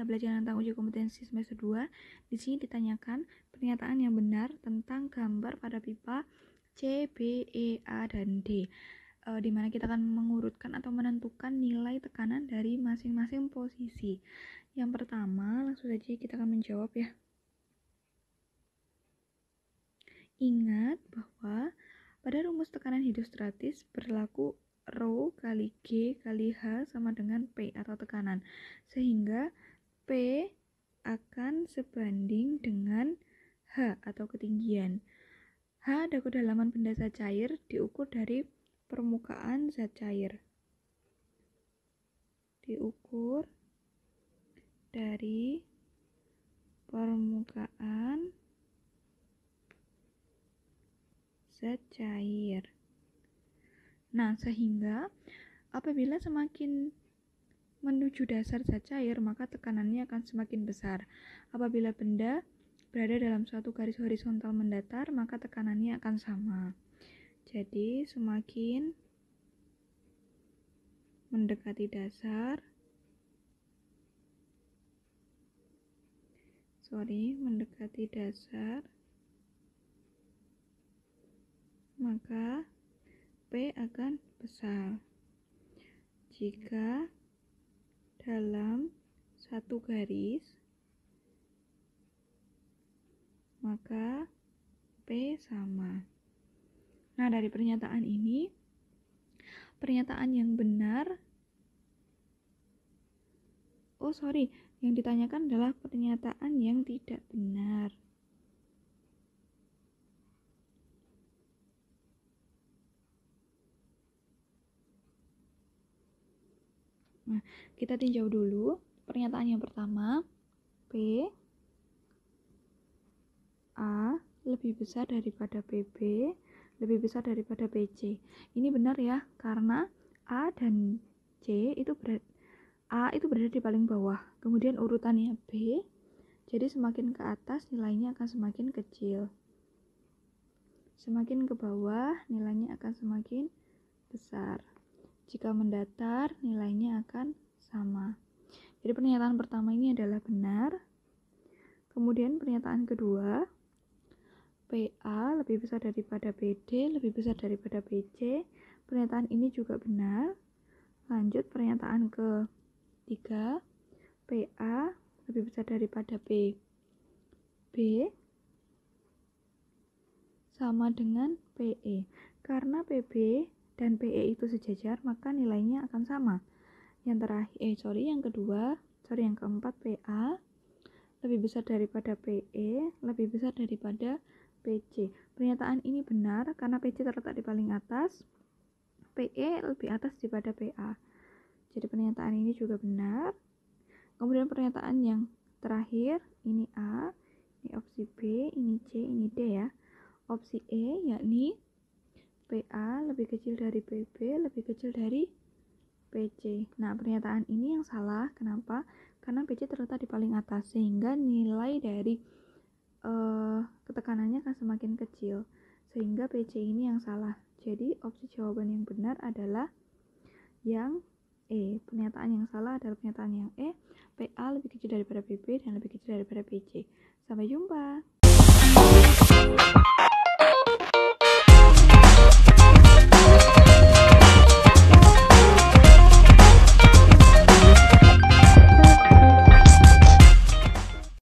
kita belajar tentang uji kompetensi semester 2, di sini ditanyakan pernyataan yang benar tentang gambar pada pipa C, B, E, A, dan D. E, di mana kita akan mengurutkan atau menentukan nilai tekanan dari masing-masing posisi. Yang pertama, langsung saja kita akan menjawab ya. Ingat bahwa pada rumus tekanan hidrostatis berlaku rho kali G kali H sama dengan P atau tekanan. Sehingga akan sebanding dengan H atau ketinggian. H ada kedalaman benda zat cair diukur dari permukaan zat cair. Diukur dari permukaan zat cair. Nah, sehingga apabila semakin menuju dasar zat cair, maka tekanannya akan semakin besar. Apabila benda berada dalam suatu garis horizontal mendatar, maka tekanannya akan sama. Jadi, semakin mendekati dasar, sorry, mendekati dasar, maka P akan besar. Jika dalam satu garis maka P sama nah dari pernyataan ini pernyataan yang benar oh sorry yang ditanyakan adalah pernyataan yang tidak benar Nah, kita tinjau dulu pernyataan yang pertama P A lebih besar daripada PB lebih besar daripada PC Ini benar ya, karena A dan C itu berat A itu berada di paling bawah. Kemudian urutannya B. Jadi semakin ke atas nilainya akan semakin kecil. Semakin ke bawah nilainya akan semakin besar. Jika mendatar, nilainya akan sama. Jadi pernyataan pertama ini adalah benar. Kemudian pernyataan kedua, PA lebih besar daripada BD, lebih besar daripada BC. Pernyataan ini juga benar. Lanjut pernyataan ke ketiga, PA lebih besar daripada B. B sama dengan PE. Karena PB dan PE itu sejajar, maka nilainya akan sama. Yang terakhir, eh sorry, yang kedua, sorry yang keempat PA lebih besar daripada PE, lebih besar daripada PC. Pernyataan ini benar karena PC terletak di paling atas, PE lebih atas daripada PA. Jadi pernyataan ini juga benar. Kemudian pernyataan yang terakhir, ini A, ini opsi B, ini C, ini D ya. Opsi E yakni PA lebih kecil dari PB lebih kecil dari PC. Nah, pernyataan ini yang salah. Kenapa? Karena PC terletak di paling atas sehingga nilai dari uh, ketekanannya akan semakin kecil. Sehingga PC ini yang salah. Jadi, opsi jawaban yang benar adalah yang E. Pernyataan yang salah adalah pernyataan yang E. PA lebih kecil daripada PB dan lebih kecil daripada PC. Sampai jumpa.